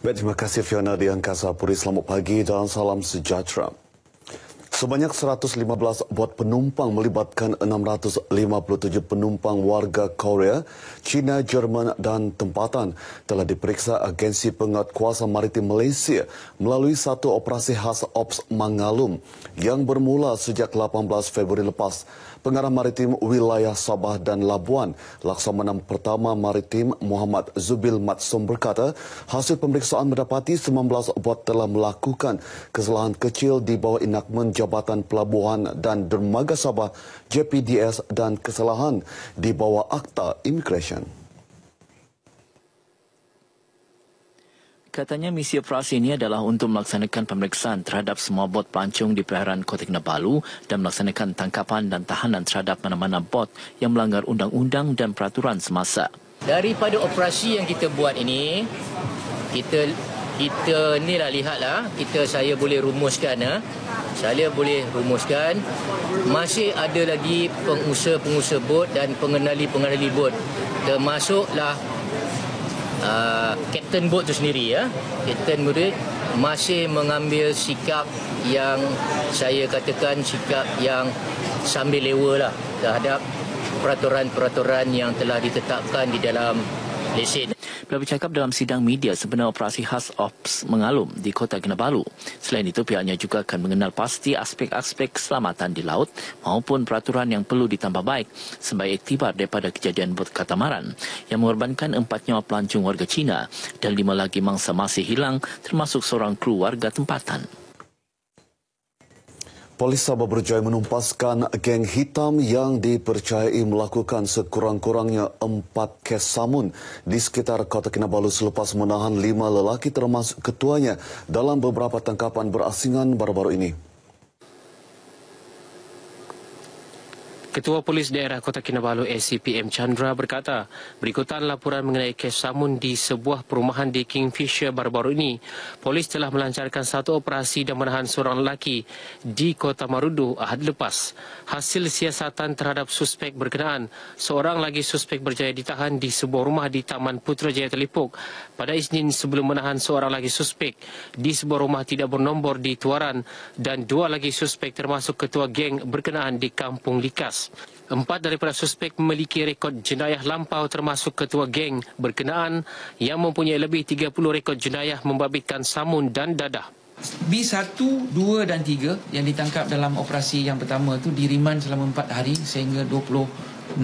Baik, terima kasih Fiona di Angkasa Puri. Selamat pagi dan salam sejahtera. Sebanyak 115 bot penumpang melibatkan 657 penumpang warga Korea, China, Jerman dan tempatan telah diperiksa agensi penguat kuasa maritim Malaysia melalui satu operasi khas Ops Mangalum yang bermula sejak 18 Februari lepas. Pengarah Maritim Wilayah Sabah dan Labuan, Laksamana Pertama Maritim Muhammad Zubil Matsum berkata, hasil pemeriksaan mendapati 19 bot telah melakukan kesalahan kecil di bawah inakmen Jabatan Pelabuhan dan Dermaga Sabah, JPDS dan kesalahan di bawah Akta Immigration. Katanya misi operasi ini adalah untuk melaksanakan pemeriksaan terhadap semua bot pelancong di perairan Kota Kinabalu dan melaksanakan tangkapan dan tahanan terhadap mana-mana bot yang melanggar undang-undang dan peraturan semasa. Daripada operasi yang kita buat ini, kita kita ni lah lihatlah, kita saya boleh rumuskan, ha? saya boleh rumuskan masih ada lagi pengusaha-pengusaha bot dan pengenali-pengenali bot termasuklah Uh, Captain boat itu sendiri ya. Captain murid masih mengambil sikap yang saya katakan sikap yang sambil lewa lah terhadap peraturan-peraturan yang telah ditetapkan di dalam lesen. Beliau bercakap dalam sidang media sebenar operasi khas Ops Mengalum di Kota Kinabalu. Selain itu, pihaknya juga akan mengenal pasti aspek-aspek keselamatan di laut maupun peraturan yang perlu ditambah baik sebagai iktibar daripada kejadian bot katamaran yang mengorbankan empat nyawa pelancong warga Cina dan lima lagi mangsa masih hilang termasuk seorang kru warga tempatan. Polis Sabah berjaya menumpaskan geng hitam yang dipercayai melakukan sekurang-kurangnya empat kes samun di sekitar Kota Kinabalu selepas menahan lima lelaki termasuk ketuanya dalam beberapa tangkapan berasingan baru-baru ini. Ketua Polis Daerah Kota Kinabalu ACPM Chandra berkata, berikutan laporan mengenai kes samun di sebuah perumahan di Kingfisher baru-baru ini, polis telah melancarkan satu operasi dan menahan seorang lelaki di Kota Marudu ahad lepas. Hasil siasatan terhadap suspek berkenaan, seorang lagi suspek berjaya ditahan di sebuah rumah di Taman Putrajaya Telipuk pada Isnin sebelum menahan seorang lagi suspek di sebuah rumah tidak bernombor di Tuaran dan dua lagi suspek termasuk ketua geng berkenaan di Kampung Likas. Empat daripada suspek memiliki rekod jenayah lampau termasuk ketua geng berkenaan yang mempunyai lebih 30 rekod jenayah membabitkan samun dan dadah. B1, 2 dan 3 yang ditangkap dalam operasi yang pertama itu diriman selama 4 hari sehingga 26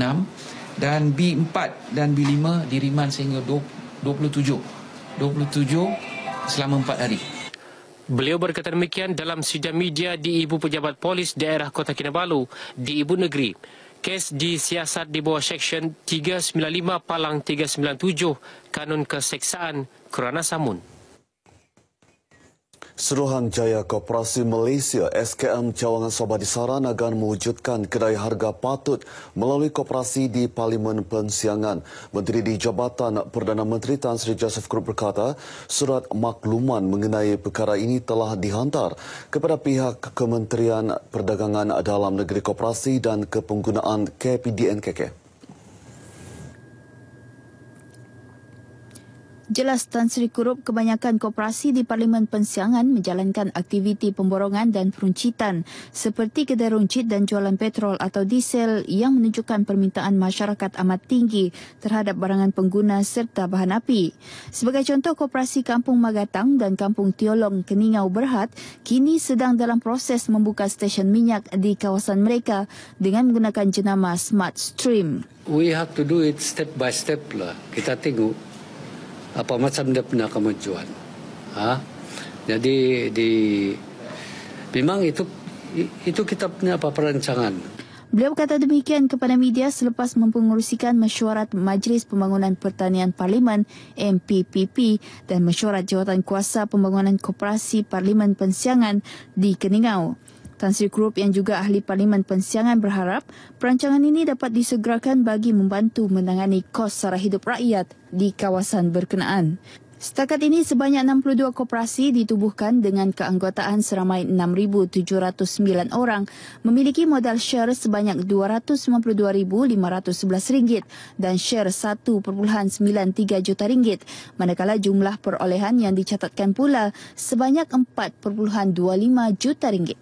dan B4 dan B5 diriman sehingga 27. 27 selama 4 hari. Beliau berkata demikian dalam sidang media di Ibu Pejabat Polis Daerah Kota Kinabalu di Ibu Negeri. Kes disiasat di bawah Seksyen 395 Palang 397 Kanun Keseksaan Kerana Samun. Seruhan Jaya Koperasi Malaysia SKM Cawangan Sabah disaran akan mewujudkan kedai harga patut melalui koperasi di Parlimen Pensiangan. Menteri di Jabatan Perdana Menteri Tan Sri Joseph Krupp berkata, surat makluman mengenai perkara ini telah dihantar kepada pihak Kementerian Perdagangan Dalam Negeri Koperasi dan Kepenggunaan KPDNKK. Jelas Tan Sri Kurup kebanyakan koperasi di Parlimen Pensiangan menjalankan aktiviti pemborongan dan peruncitan seperti kedai runcit dan jualan petrol atau diesel yang menunjukkan permintaan masyarakat amat tinggi terhadap barangan pengguna serta bahan api. Sebagai contoh, koperasi Kampung Magatang dan Kampung Tiolong Keningau Berhad kini sedang dalam proses membuka stesen minyak di kawasan mereka dengan menggunakan jenama Smart Stream. We have to do it step by step lah. Kita tengok apa macam dia punya kemajuan. Ha? Jadi di memang itu itu kita punya apa perancangan. Beliau kata demikian kepada media selepas mempengurusikan mesyuarat Majlis Pembangunan Pertanian Parlimen MPPP dan mesyuarat jawatan kuasa pembangunan koperasi Parlimen Pensiangan di Keningau. Tan Sri Krup yang juga ahli Parlimen Pensiangan berharap perancangan ini dapat disegerakan bagi membantu menangani kos sara hidup rakyat di kawasan berkenaan. Setakat ini sebanyak 62 koperasi ditubuhkan dengan keanggotaan seramai 6709 orang memiliki modal share sebanyak rm ringgit dan share 1.93 juta ringgit manakala jumlah perolehan yang dicatatkan pula sebanyak 4.25 juta ringgit.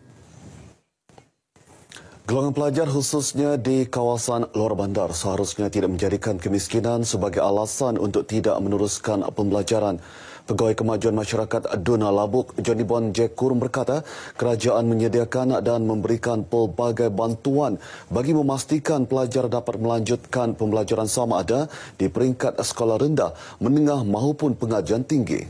Golongan pelajar khususnya di kawasan luar bandar seharusnya tidak menjadikan kemiskinan sebagai alasan untuk tidak meneruskan pembelajaran. Pegawai Kemajuan Masyarakat Duna Labuk, Johnny Bon Jekur berkata, kerajaan menyediakan dan memberikan pelbagai bantuan bagi memastikan pelajar dapat melanjutkan pembelajaran sama ada di peringkat sekolah rendah, menengah maupun pengajian tinggi.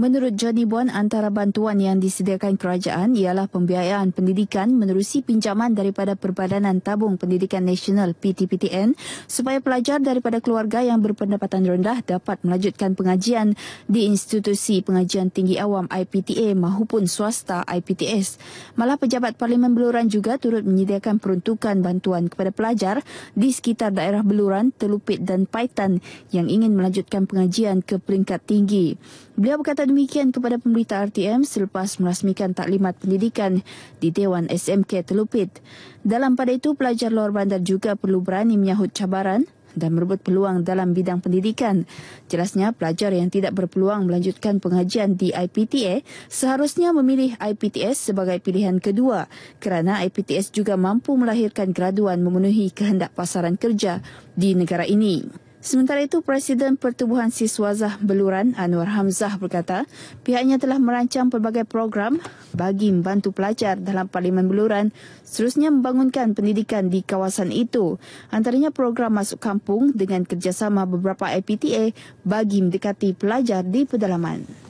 Menurut Johnny Bon, antara bantuan yang disediakan kerajaan ialah pembiayaan pendidikan menerusi pinjaman daripada Perbadanan Tabung Pendidikan Nasional PTPTN supaya pelajar daripada keluarga yang berpendapatan rendah dapat melanjutkan pengajian di institusi pengajian tinggi awam IPTA maupun swasta IPTS. Malah pejabat Parlimen Beluran juga turut menyediakan peruntukan bantuan kepada pelajar di sekitar daerah Beluran, Telupit dan Paitan yang ingin melanjutkan pengajian ke peringkat tinggi. Beliau berkata demikian kepada pemberita RTM selepas merasmikan taklimat pendidikan di Dewan SMK Telupit. Dalam pada itu, pelajar luar bandar juga perlu berani menyahut cabaran dan merebut peluang dalam bidang pendidikan. Jelasnya, pelajar yang tidak berpeluang melanjutkan pengajian di IPTA seharusnya memilih IPTS sebagai pilihan kedua kerana IPTS juga mampu melahirkan graduan memenuhi kehendak pasaran kerja di negara ini. Sementara itu, Presiden Pertubuhan Siswa Zah Beluran Anwar Hamzah berkata, pihaknya telah merancang pelbagai program bagi membantu pelajar dalam Parlimen Beluran seterusnya membangunkan pendidikan di kawasan itu. Antaranya program masuk kampung dengan kerjasama beberapa APTA bagi mendekati pelajar di pedalaman.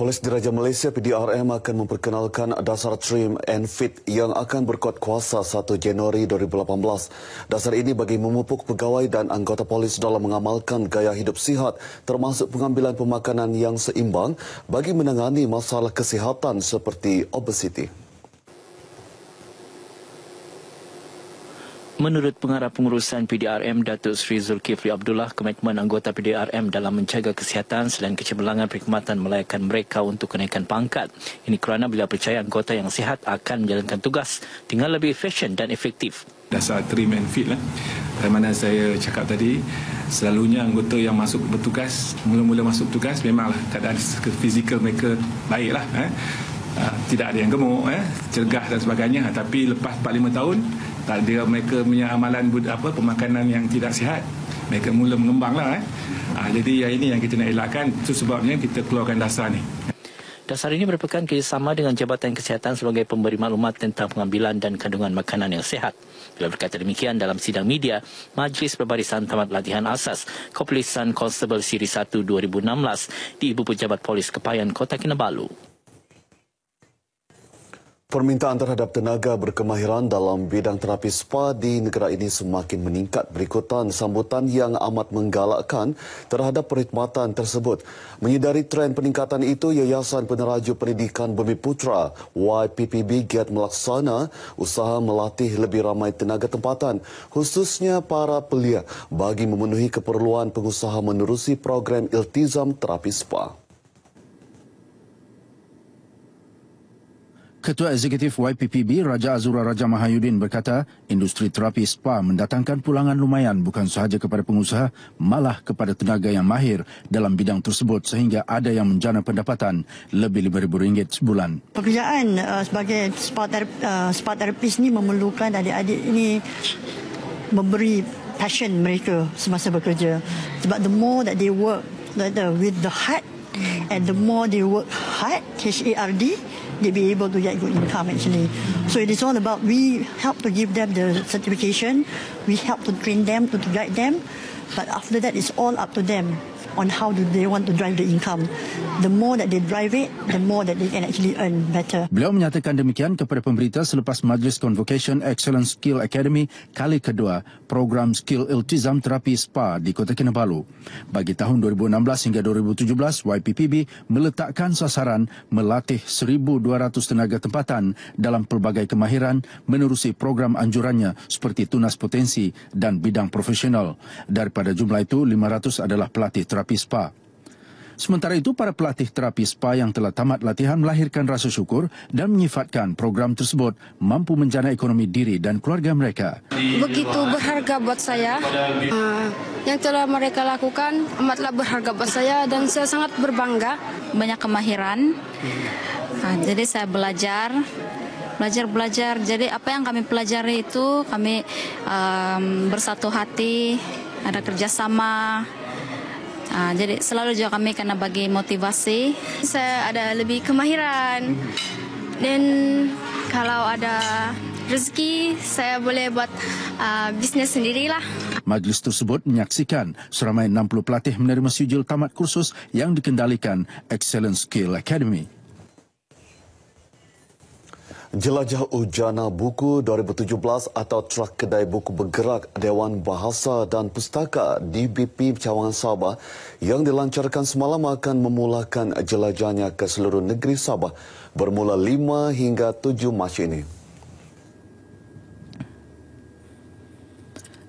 Polis Diraja Malaysia PDRM akan memperkenalkan dasar trim and fit yang akan berkuat kuasa 1 Januari 2018. Dasar ini bagi memupuk pegawai dan anggota polis dalam mengamalkan gaya hidup sihat termasuk pengambilan pemakanan yang seimbang bagi menangani masalah kesihatan seperti obesiti. Menurut pengarah pengurusan PDRM Datuk Sri Zulkifli Abdullah, komitmen anggota PDRM dalam menjaga kesihatan selain kecemerlangan perkhidmatan melayakan mereka untuk kenaikan pangkat. Ini kerana beliau percaya anggota yang sihat akan menjalankan tugas dengan lebih efisien dan efektif. Dasar trim and fit lah. Dari eh, mana saya cakap tadi, selalunya anggota yang masuk bertugas, mula-mula masuk tugas memanglah tak ada fizikal mereka baiklah. Eh. Ah, tidak ada yang gemuk, eh. cergah dan sebagainya. Tapi lepas 4-5 tahun, tak dia mereka punya amalan apa pemakanan yang tidak sihat mereka mula mengembanglah. eh. Ha, jadi yang ini yang kita nak elakkan itu sebabnya kita keluarkan dasar ni. Dasar ini merupakan kerjasama dengan Jabatan Kesihatan sebagai pemberi maklumat tentang pengambilan dan kandungan makanan yang sehat. Bila berkata demikian dalam sidang media, Majlis Perbarisan Tamat Latihan Asas, Kepolisan Constable Siri 1 2016 di Ibu Pejabat Polis Kepayan, Kota Kinabalu. Permintaan terhadap tenaga berkemahiran dalam bidang terapi spa di negara ini semakin meningkat berikutan sambutan yang amat menggalakkan terhadap perkhidmatan tersebut. Menyedari tren peningkatan itu, Yayasan Peneraju Pendidikan Bumi Putra YPPB giat melaksana usaha melatih lebih ramai tenaga tempatan, khususnya para pelia bagi memenuhi keperluan pengusaha menerusi program Iltizam Terapi Spa. Ketua Eksekutif YPPB Raja Azura Raja Mahayudin berkata, industri terapi spa mendatangkan pulangan lumayan bukan sahaja kepada pengusaha, malah kepada tenaga yang mahir dalam bidang tersebut sehingga ada yang menjana pendapatan lebih RM5,000 sebulan. Pekerjaan uh, sebagai spa, terap, uh, spa terapis ini memerlukan adik-adik ini memberi passion mereka semasa bekerja. Sebab the more that they work with the heart and the more they work hard, H-A-R-D, they be able to get good income actually. So it is all about we help to give them the certification, we help to train them, to, to guide them, but after that it's all up to them. on how do they want to drive the income. The more that they drive it, the more that they can actually earn better. Beliau menyatakan demikian kepada pemberita selepas Majlis Convocation Excellence Skill Academy kali kedua program Skill Iltizam Terapi SPA di Kota Kinabalu. Bagi tahun 2016 hingga 2017, YPPB meletakkan sasaran melatih 1,200 tenaga tempatan dalam pelbagai kemahiran menerusi program anjurannya seperti tunas potensi dan bidang profesional. Daripada jumlah itu, 500 adalah pelatih terapi terapi spa. Sementara itu, para pelatih terapi spa yang telah tamat latihan melahirkan rasa syukur dan menyifatkan program tersebut mampu menjana ekonomi diri dan keluarga mereka. Begitu berharga buat saya. Uh, yang telah mereka lakukan amatlah berharga buat saya dan saya sangat berbangga. Banyak kemahiran, nah, jadi saya belajar, belajar-belajar. Jadi apa yang kami pelajari itu kami um, bersatu hati, ada kerjasama, Ha, jadi selalu juga kami kena bagi motivasi. Saya ada lebih kemahiran. Dan kalau ada rezeki, saya boleh buat uh, bisnes sendirilah. Majlis tersebut menyaksikan seramai 60 pelatih menerima sijil tamat kursus yang dikendalikan Excellence Skill Academy. Jelajah Ujana Buku 2017 atau Truk Kedai Buku Bergerak Dewan Bahasa dan Pustaka DBP Cawangan Sabah yang dilancarkan semalam akan memulakan jelajahnya ke seluruh negeri Sabah bermula 5 hingga 7 Mac ini.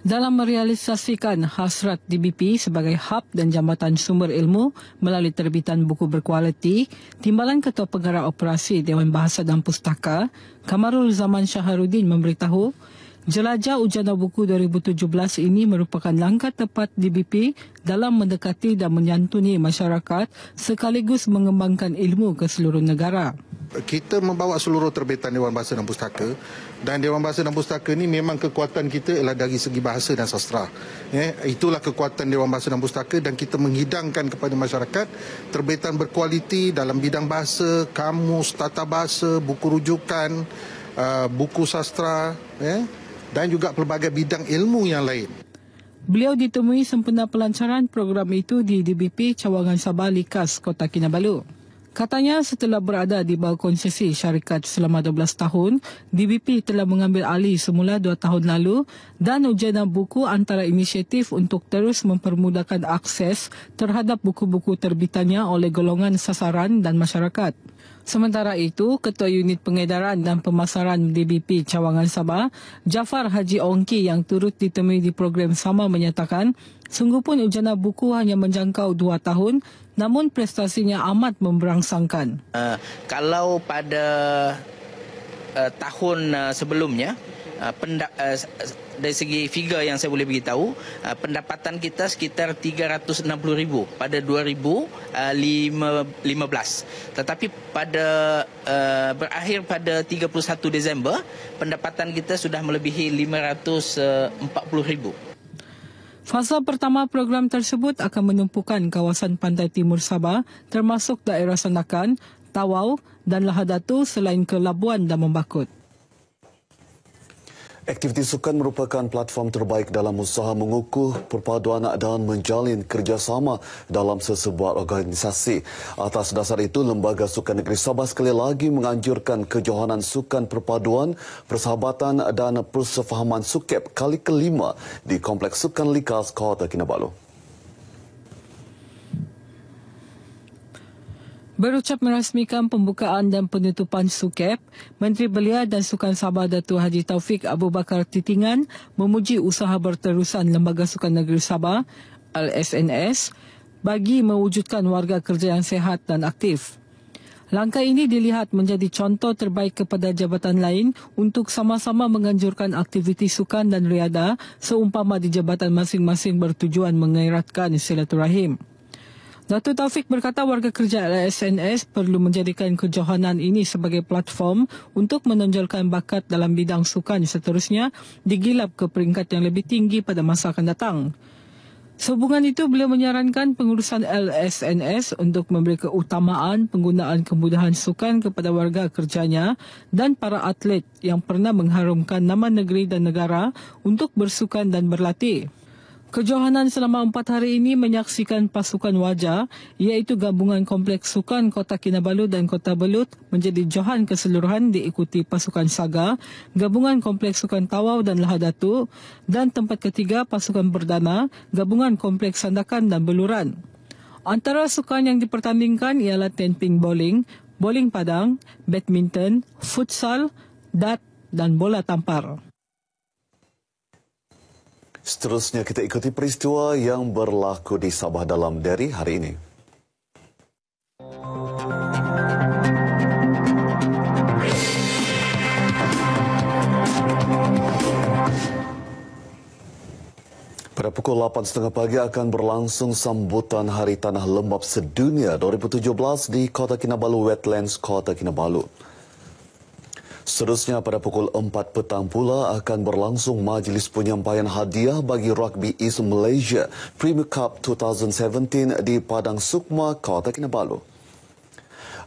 Dalam merealisasikan hasrat DBP sebagai hub dan jambatan sumber ilmu melalui terbitan buku berkualiti, Timbalan Ketua Pengarah Operasi Dewan Bahasa dan Pustaka, Kamarul Zaman Shaharuddin memberitahu, Jelajah Ujana Buku 2017 ini merupakan langkah tepat DBP dalam mendekati dan menyantuni masyarakat sekaligus mengembangkan ilmu ke seluruh negara kita membawa seluruh terbitan Dewan Bahasa dan Pustaka dan Dewan Bahasa dan Pustaka ini memang kekuatan kita ialah dari segi bahasa dan sastra. Ya, itulah kekuatan Dewan Bahasa dan Pustaka dan kita menghidangkan kepada masyarakat terbitan berkualiti dalam bidang bahasa, kamus, tata bahasa, buku rujukan, uh, buku sastra ya, dan juga pelbagai bidang ilmu yang lain. Beliau ditemui sempena pelancaran program itu di DBP Cawangan Sabah Likas, Kota Kinabalu. Katanya setelah berada di bawah konsesi syarikat selama 12 tahun, DBP telah mengambil alih semula 2 tahun lalu dan ujana buku antara inisiatif untuk terus mempermudahkan akses terhadap buku-buku terbitannya oleh golongan sasaran dan masyarakat. Sementara itu, Ketua Unit Pengedaran dan Pemasaran DBP Cawangan Sabah, Jafar Haji Ongki yang turut ditemui di program sama menyatakan, sungguh pun ujana buku hanya menjangkau dua tahun, namun prestasinya amat memberangsangkan. Uh, kalau pada uh, tahun uh, sebelumnya, Ah, pendap, ah, dari segi figure yang saya boleh beritahu uh, pendapatan kita sekitar 360,000 pada 2015 tetapi pada berakhir pada 31 Disember pendapatan kita sudah melebihi 540,000 Fasa pertama program tersebut akan menumpukan kawasan pantai timur Sabah termasuk daerah Sandakan, Tawau dan Lahadatu selain ke Labuan dan Membakut. Aktiviti sukan merupakan platform terbaik dalam usaha mengukuh perpaduan dan menjalin kerjasama dalam sesebuah organisasi. Atas dasar itu, Lembaga Sukan Negeri Sabah sekali lagi menganjurkan kejohanan sukan perpaduan, persahabatan dan persefahaman sukep kali kelima di Kompleks Sukan Likas, Kota Kinabalu. Berucap merasmikan pembukaan dan penutupan SUKEP, Menteri Belia dan Sukan Sabah Datuk Haji Taufik Abu Bakar Titingan memuji usaha berterusan Lembaga Sukan Negeri Sabah, LSNS, bagi mewujudkan warga kerja yang sehat dan aktif. Langkah ini dilihat menjadi contoh terbaik kepada jabatan lain untuk sama-sama menganjurkan aktiviti sukan dan riada seumpama di jabatan masing-masing bertujuan mengairatkan silaturahim. Dato' Taufik berkata warga kerja LSNS perlu menjadikan kejohanan ini sebagai platform untuk menonjolkan bakat dalam bidang sukan seterusnya digilap ke peringkat yang lebih tinggi pada masa akan datang. Sehubungan itu beliau menyarankan pengurusan LSNS untuk memberi keutamaan penggunaan kemudahan sukan kepada warga kerjanya dan para atlet yang pernah mengharumkan nama negeri dan negara untuk bersukan dan berlatih. Kejohanan selama empat hari ini menyaksikan pasukan wajah iaitu gabungan kompleks sukan Kota Kinabalu dan Kota Belut menjadi Johan keseluruhan diikuti pasukan Saga, gabungan kompleks sukan Tawau dan Lahad Datu dan tempat ketiga pasukan Berdana, gabungan kompleks Sandakan dan Beluran. Antara sukan yang dipertandingkan ialah tenping bowling, bowling padang, badminton, futsal, dat dan bola tampar. Seterusnya kita ikuti peristiwa yang berlaku di Sabah dalam dari hari ini. Pada pukul 8.30 pagi akan berlangsung sambutan Hari Tanah Lembap Sedunia 2017 di Kota Kinabalu, Wetlands, Kota Kinabalu. Seterusnya pada pukul 4 petang pula akan berlangsung majlis penyampaian hadiah bagi Rugby East Malaysia Premier Cup 2017 di Padang Sukma, Kota Kinabalu.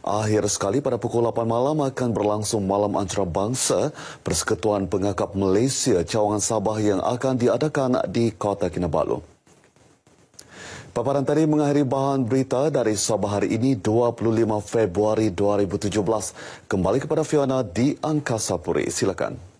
Akhir sekali pada pukul 8 malam akan berlangsung malam antarabangsa Persekutuan Pengakap Malaysia Cawangan Sabah yang akan diadakan di Kota Kinabalu. Paparan tadi mengakhiri bahan berita dari Sabah hari ini 25 Februari 2017. Kembali kepada Fiona di Angkasa Puri. Silakan.